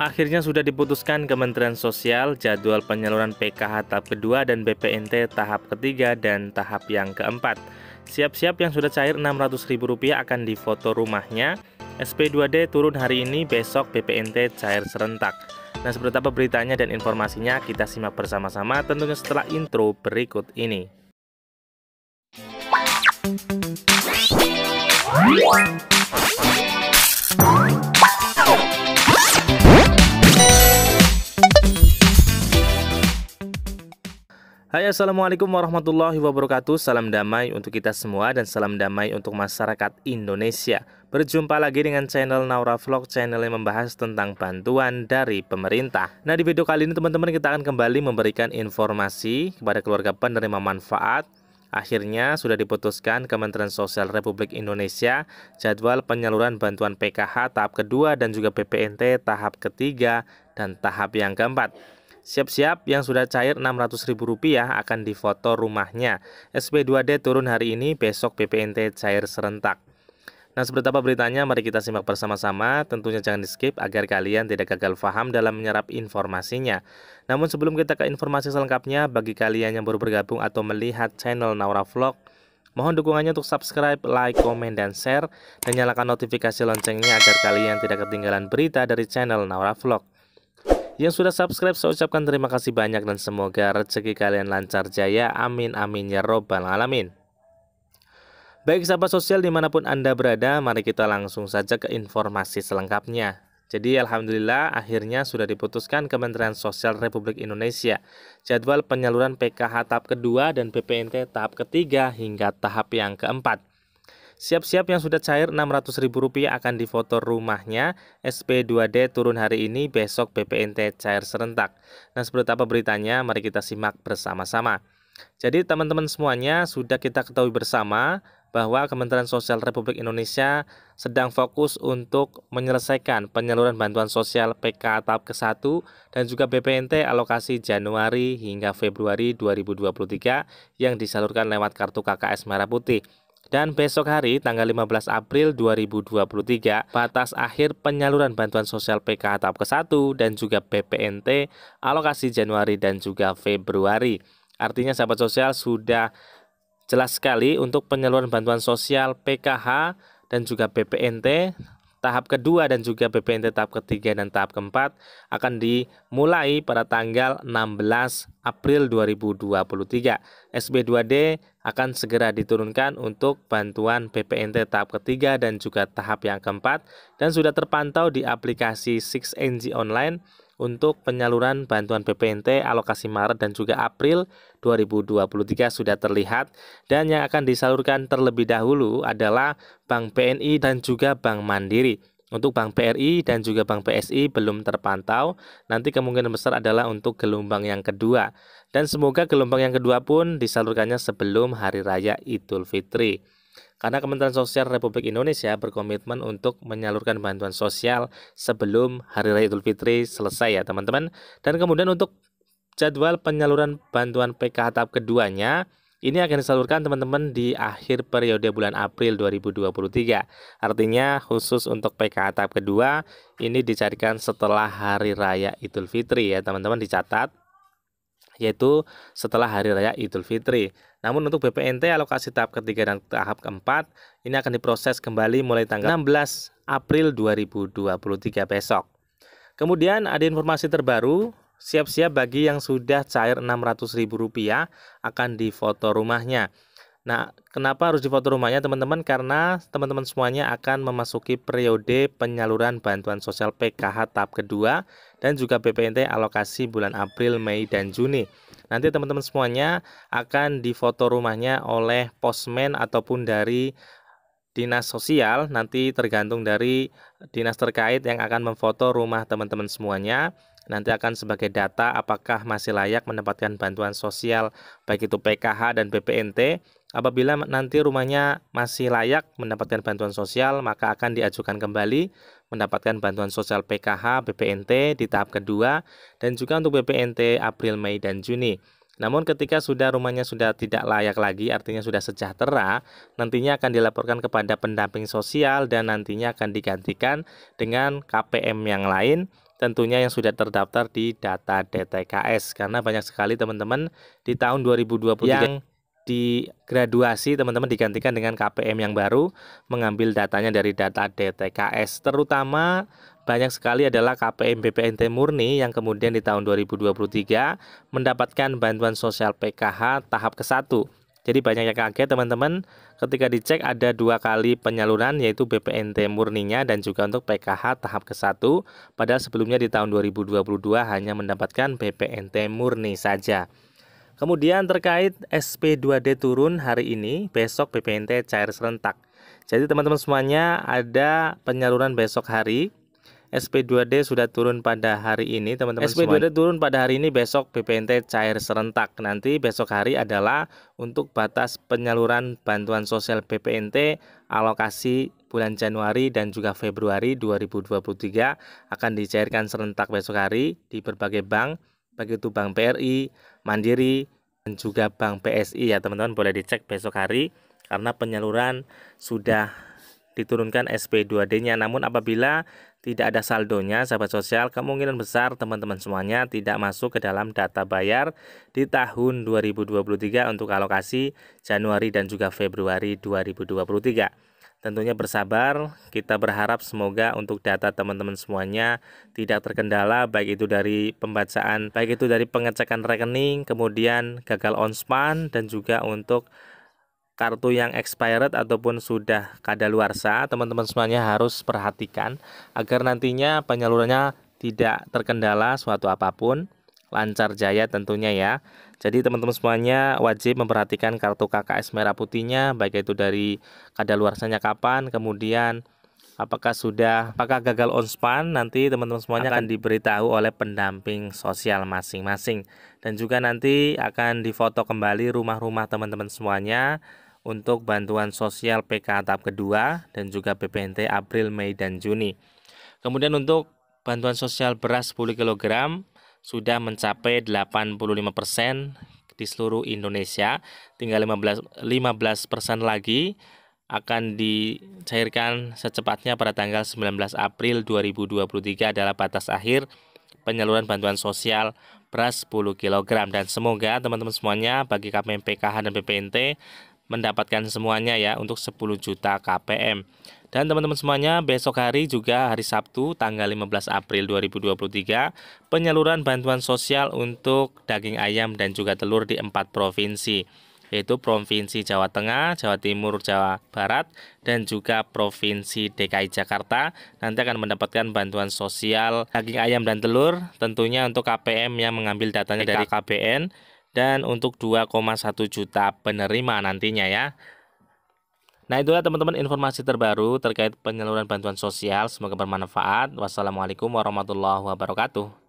Akhirnya sudah diputuskan Kementerian Sosial jadwal penyaluran PKH tahap kedua dan BPNT tahap ketiga dan tahap yang keempat. Siap-siap yang sudah cair Rp600.000 akan difoto rumahnya. SP2D turun hari ini, besok BPNT cair serentak. Nah, seperti apa beritanya dan informasinya kita simak bersama-sama tentunya setelah intro berikut ini. Wow. Hai Assalamualaikum warahmatullahi wabarakatuh Salam damai untuk kita semua dan salam damai untuk masyarakat Indonesia Berjumpa lagi dengan channel Naura Vlog Channel yang membahas tentang bantuan dari pemerintah Nah di video kali ini teman-teman kita akan kembali memberikan informasi kepada keluarga penerima manfaat Akhirnya sudah diputuskan Kementerian Sosial Republik Indonesia jadwal penyaluran bantuan PKH tahap kedua dan juga PPNT tahap ketiga dan tahap yang keempat. Siap-siap yang sudah cair Rp600.000 akan difoto rumahnya. SP2D turun hari ini, besok PPNT cair serentak. Nah, seperti apa beritanya? Mari kita simak bersama-sama. Tentunya jangan di-skip agar kalian tidak gagal paham dalam menyerap informasinya. Namun sebelum kita ke informasi selengkapnya, bagi kalian yang baru bergabung atau melihat channel Naura Vlog, mohon dukungannya untuk subscribe, like, komen, dan share, dan nyalakan notifikasi loncengnya agar kalian tidak ketinggalan berita dari channel Naura Vlog. Yang sudah subscribe saya ucapkan terima kasih banyak dan semoga rezeki kalian lancar jaya. Amin amin ya robbal alamin. Baik sahabat sosial dimanapun Anda berada, mari kita langsung saja ke informasi selengkapnya. Jadi Alhamdulillah akhirnya sudah diputuskan Kementerian Sosial Republik Indonesia jadwal penyaluran PKH tahap kedua dan BPNT tahap ketiga hingga tahap yang keempat. Siap-siap yang sudah cair Rp600.000 akan difoto rumahnya. SP2D turun hari ini, besok BPNT cair serentak. Nah, seperti apa beritanya? Mari kita simak bersama-sama. Jadi teman-teman semuanya sudah kita ketahui bersama bahwa Kementerian Sosial Republik Indonesia sedang fokus untuk menyelesaikan penyaluran bantuan sosial PK tahap ke-1 dan juga BPNT alokasi Januari hingga Februari 2023 yang disalurkan lewat kartu KKS Merah Putih. Dan besok hari tanggal 15 April 2023 batas akhir penyaluran bantuan sosial PKH tahap ke-1 dan juga BPNT alokasi Januari dan juga Februari. Artinya sahabat sosial sudah jelas sekali untuk penyaluran bantuan sosial PKH dan juga BPNT tahap kedua dan juga BPNT tahap ketiga dan tahap keempat akan dimulai pada tanggal 16 April 2023. SB2D akan segera diturunkan untuk bantuan BPNT tahap ketiga dan juga tahap yang keempat dan sudah terpantau di aplikasi 6NG Online untuk penyaluran bantuan BPNT alokasi Maret dan juga April 2023 sudah terlihat dan yang akan disalurkan terlebih dahulu adalah Bank BNI dan juga Bank Mandiri. Untuk Bank BRI dan juga Bank PSI belum terpantau, nanti kemungkinan besar adalah untuk gelombang yang kedua. Dan semoga gelombang yang kedua pun disalurkannya sebelum Hari Raya Idul Fitri. Karena Kementerian Sosial Republik Indonesia berkomitmen untuk menyalurkan bantuan sosial sebelum Hari Raya Idul Fitri selesai ya teman-teman. Dan kemudian untuk jadwal penyaluran bantuan PKH tahap keduanya, ini akan disalurkan teman-teman di akhir periode bulan April 2023. Artinya khusus untuk PKH tahap kedua ini dicarikan setelah hari raya Idul Fitri ya teman-teman dicatat yaitu setelah hari raya Idul Fitri. Namun untuk BPNT alokasi tahap ketiga dan tahap keempat ini akan diproses kembali mulai tanggal 16 April 2023 besok. Kemudian ada informasi terbaru Siap-siap bagi yang sudah cair Rp600.000 akan difoto rumahnya. Nah, kenapa harus difoto rumahnya teman-teman? Karena teman-teman semuanya akan memasuki periode penyaluran bantuan sosial PKH tahap kedua dan juga BPNT alokasi bulan April, Mei, dan Juni. Nanti teman-teman semuanya akan difoto rumahnya oleh posmen ataupun dari dinas sosial nanti tergantung dari dinas terkait yang akan memfoto rumah teman-teman semuanya nanti akan sebagai data apakah masih layak mendapatkan bantuan sosial baik itu PKH dan BPNT apabila nanti rumahnya masih layak mendapatkan bantuan sosial maka akan diajukan kembali mendapatkan bantuan sosial PKH BPNT di tahap kedua dan juga untuk BPNT April Mei dan Juni namun ketika sudah rumahnya sudah tidak layak lagi, artinya sudah sejahtera, nantinya akan dilaporkan kepada pendamping sosial dan nantinya akan digantikan dengan KPM yang lain tentunya yang sudah terdaftar di data DTKS karena banyak sekali teman-teman di tahun 2023 yang di graduasi teman-teman digantikan dengan KPM yang baru mengambil datanya dari data DTKS terutama banyak sekali adalah KPM BPNT murni yang kemudian di tahun 2023 mendapatkan bantuan sosial PKH tahap ke-1. Jadi banyak yang kaget teman-teman ketika dicek ada dua kali penyaluran yaitu BPNT murninya dan juga untuk PKH tahap ke-1 padahal sebelumnya di tahun 2022 hanya mendapatkan BPNT murni saja. Kemudian terkait SP2D turun hari ini, besok BPNT cair serentak. Jadi teman-teman semuanya ada penyaluran besok hari SP2D sudah turun pada hari ini teman-teman SP2D semua. turun pada hari ini besok BPNT cair serentak nanti besok hari adalah untuk batas penyaluran bantuan sosial BPNT alokasi bulan Januari dan juga Februari 2023 akan dicairkan serentak besok hari di berbagai bank baik itu Bank BRI, Mandiri dan juga Bank PSI ya teman-teman boleh dicek besok hari karena penyaluran sudah diturunkan SP2D-nya. Namun apabila tidak ada saldonya, sahabat sosial, kemungkinan besar teman-teman semuanya tidak masuk ke dalam data bayar di tahun 2023 untuk alokasi Januari dan juga Februari 2023 tentunya bersabar. Kita berharap semoga untuk data teman-teman semuanya tidak terkendala baik itu dari pembacaan, baik itu dari pengecekan rekening, kemudian gagal on span dan juga untuk kartu yang expired ataupun sudah kadaluarsa, teman-teman semuanya harus perhatikan agar nantinya penyalurannya tidak terkendala suatu apapun, lancar jaya tentunya ya. Jadi teman-teman semuanya wajib memperhatikan kartu KKS merah putihnya baik itu dari kadaluarsanya kapan, kemudian apakah sudah apakah gagal on span nanti teman-teman semuanya akan diberitahu oleh pendamping sosial masing-masing dan juga nanti akan difoto kembali rumah-rumah teman-teman semuanya untuk bantuan sosial PK tahap kedua dan juga BPNT April, Mei, dan Juni. Kemudian untuk bantuan sosial beras 10 kg sudah mencapai 85% di seluruh Indonesia, tinggal 15 15% lagi akan dicairkan secepatnya pada tanggal 19 April 2023 adalah batas akhir penyaluran bantuan sosial beras 10 kg dan semoga teman-teman semuanya bagi KPM PKH dan BPNT mendapatkan semuanya ya untuk 10 juta KPM. Dan teman-teman semuanya, besok hari juga hari Sabtu tanggal 15 April 2023, penyaluran bantuan sosial untuk daging ayam dan juga telur di empat provinsi, yaitu Provinsi Jawa Tengah, Jawa Timur, Jawa Barat, dan juga Provinsi DKI Jakarta. Nanti akan mendapatkan bantuan sosial daging ayam dan telur, tentunya untuk KPM yang mengambil datanya dari KPN dan untuk 2,1 juta penerima nantinya ya. Nah itulah ya, teman-teman informasi terbaru terkait penyaluran bantuan sosial. Semoga bermanfaat. Wassalamualaikum warahmatullahi wabarakatuh.